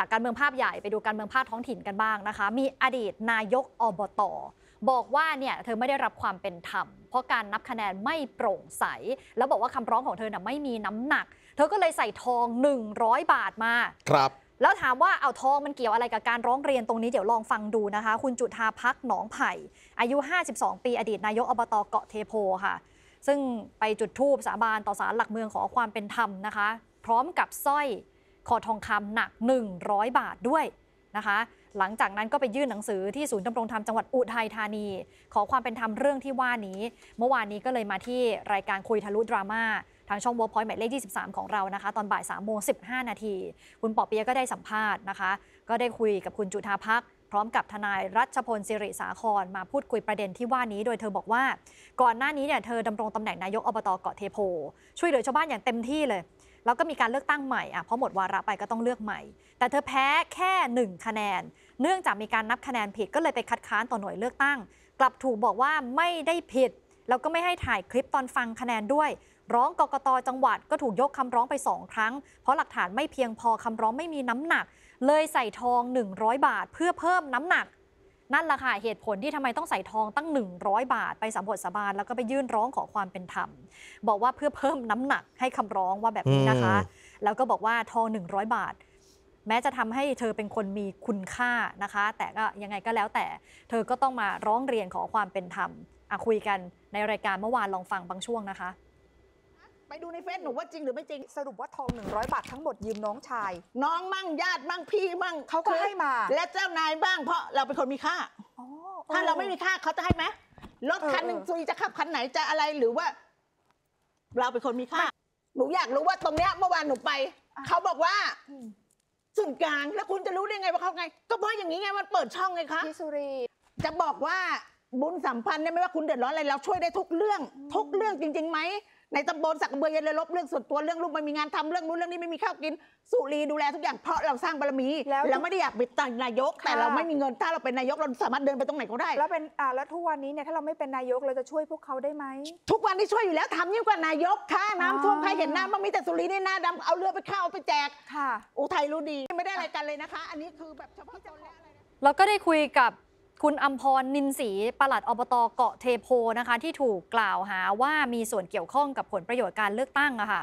จากการเมืองภาพใหญ่ไปดูการเมืองภาคท้องถิ่นกันบ้างนะคะ มีอดีตนายกอบต บอกว่าเนี่ย เธอไม่ได้รับความเป็นธรรม เพราะการนับคะแนนไม่โปร่งใส แล้วบอกว่าคำร้องของเธอน่ะไม่มีน้ำหนัก เธอก็เลยใส่ทอง 100 บาทมา ครับ แล้วถามว่าเอาทองมันเกี่ยวอะไรกับการร้องเรียนตรงนี้เดี๋ยวลองฟังดูนะคะคุณจุธาพักหนองไผ่ อายุ 52 ปีอดีต นายกอบตเกาะเทโพค่ะ ซึ่งไปจุดทูบสาบานต่อศาลหลักเมืองขอความเป็นธรรมนะคะ พร้อมกับสร้อยคอทองคำหนัก 100 บาทด้วยนะคะ หลังจากนั้นก็ไปยื่นหนังสือที่ศูนย์ดำรงธรรมจังหวัดอุทัยธานี ขอความเป็นธรรมเรื่องที่ว่านี้ เมื่อวานนี้ก็เลยมาที่รายการคุยทะลุดราม่าทางช่องวอลพอยต์หมายเลข23ของเรานะคะ ตอนบ่าย3โมง15นาที คุณปอเปียก็ได้สัมภาษณ์นะคะ ก็ได้คุยกับคุณจุธาพักพร้อมกับทนายรัชพลสิริสาครมาพูดคุยประเด็นที่ว่านี้ โดยเธอบอกว่า ก่อนหน้านี้เนี่ยเธอดำรงตำแหน่งนายกอบตเกาะเทโพช่วยเหลือชาวบ้านอย่างเต็มที่เลยแล้วก็มีการเลือกตั้งใหม่อ่ะเพราะหมดวาระไปก็ต้องเลือกใหม่ แต่เธอแพ้แค่ 1 คะแนน เนื่องจากมีการนับคะแนนผิดก็เลยไปคัดค้านต่อหน่วยเลือกตั้ง กลับถูกบอกว่าไม่ได้ผิด แล้วก็ไม่ให้ถ่ายคลิปตอนฟังคะแนนด้วย ร้องกกตจังหวัดก็ถูกยกคำร้องไปสองครั้ง เพราะหลักฐานไม่เพียงพอคำร้องไม่มีน้ำหนัก เลยใส่ทอง 100 บาทเพื่อเพิ่มน้ำหนักนั่นแหละค่ะเหตุผลที่ทำไมต้องใส่ทองตั้ง 100 บาท ไปสำรวจสบานแล้วก็ไปยื่นร้องขอความเป็นธรรม บอกว่าเพื่อเพิ่มน้ำหนักให้คำร้องว่าแบบนี้นะคะ แล้วก็บอกว่าทอง100 บาท แม้จะทำให้เธอเป็นคนมีคุณค่านะคะ แต่ก็ยังไงก็แล้วแต่เธอก็ต้องมาร้องเรียนขอความเป็นธรรมคุยกันในรายการเมื่อวานลองฟังบางช่วงนะคะไปดูในเฟซหนูว่าจริงหรือไม่จริงสรุปว่าทอง 100บาททั้งหมดยืมน้องชาย น้องมั่งญาติมั่งพี่มั่งเขาก็ให้มา และเจ้านายบ้างเพราะเราเป็นคนมีค่าถ้าเราไม่มีค่า เขาจะให้ไหมรถคันหนึ่งซุยจะขับคันไหนจะอะไรหรือว่า เราเป็นคนมีค่า หนูอยากรู้ว่าตรงเนี้ยเมื่อวานหนูไปเขาบอกว่าส่วนกลางแล้วคุณจะรู้ได้ไงว่าเขาไง ก็เพราะอย่างนี้ไงมันเปิดช่องไงคะพี่สุรีจะบอกว่าบุญสัมพันธ์เนี่ยไม่ว่าคุณเดือดร้อนอะไรเรา ช่วยได้ทุกเรื่อง ทุกเรื่องจริงๆไหมในตำบลสักเบือยันเลยลบเรื่องส่วนตัวเรื่องลูกไม่มีงานทำเรื่องนู้นเรื่องนี้ไม่มีข้าวกิน สุรีดูแลทุกอย่างเพราะเราสร้างบารมีแล้วเราไม่ได้อยากเป็นนายก แต่เราไม่มีเงินถ้าเราเป็นนายกเราสามารถเดินไปตรงไหนก็ได้แล้วเป็นอ่าแล้วทุกวันนี้เนี่ยถ้าเราไม่เป็นนายกเราจะช่วยพวกเขาได้ไหมทุกวันนี้ช่วยอยู่แล้วทำยิ่งกว่านายกค่ะน้ำท่วมใครเห็นหน้าบ้างมีแต่สุรีนี่หน้าดำเอาเรือไปข้าวไปแจกค่ะอุทัยรู้ดีไม่ได้อะไรกันเลยนะคะ อันนี้คือแบบเฉพาะเจ้าแล้วเราก็ได้คุยกับคุณอัมพรนินศรีปลัดอบตเกาะเทโพนะคะ ที่ถูกกล่าวหาว่ามีส่วนเกี่ยวข้องกับผลประโยชน์การเลือกตั้งอะค่ะ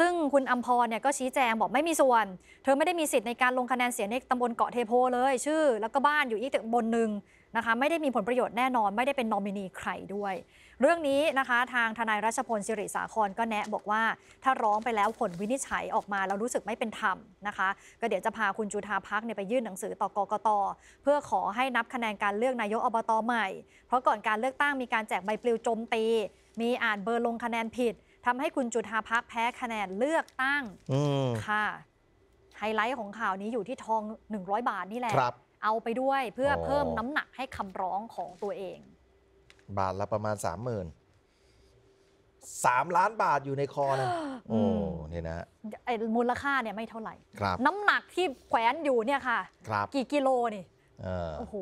ซึ่งคุณอัมพรเนี่ยก็ชี้แจงบอกไม่มีส่วน เธอไม่ได้มีสิทธิ์ในการลงคะแนนเสียงในตำบลเกาะเทโพเลยชื่อ แล้วก็บ้านอยู่อีกตึกบนหนึ่งนะคะไม่ได้มีผลประโยชน์แน่นอน ไม่ได้เป็นนอมินีใครด้วย เรื่องนี้นะคะทางทนายรัชพลสิริสาครก็แนะบอกว่า ถ้าร้องไปแล้วผลวินิจฉัยออกมาแล้วรู้สึกไม่เป็นธรรมนะคะ ก็เดี๋ยวจะพาคุณจุธาพักเนี่ยไปยื่นหนังสือต่อกกตเพื่อขอให้นับคะแนนการเลือกนายกอบตใหม่ เพราะก่อนการเลือกตั้งมีการแจกใบปลิวโจมตี มีอ่านเบอร์ลงคะแนนผิดทำให้คุณจุธาพักแพ้คะแนนเลือกตั้งค่ะ ไฮไลท์ของข่าวนี้อยู่ที่ทอง 100 บาทนี่แหละเอาไปด้วยเพื่อเพิ่มน้ำหนักให้คำร้องของตัวเอง บาทละประมาณสามหมื่นสามล้านบาทอยู่ในคอนะโอ้เนี่ยนะไอ้มูลค่าเนี่ยไม่เท่าไหร่น้ำหนักที่แขวนอยู่เนี่ยค่ะคกี่กิโลนี่โอ้โห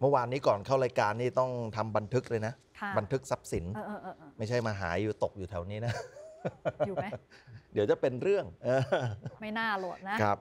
เมื่อวานนี้ก่อนเข้ารายการนี่ต้องทำบันทึกเลยนะ บันทึกทรัพย์สินไม่ใช่มาหายอยู่ตกอยู่แถวนี้นะ อยู่ไหมเดี๋ยวจะเป็นเรื่องไม่น่าโหลดนะครับ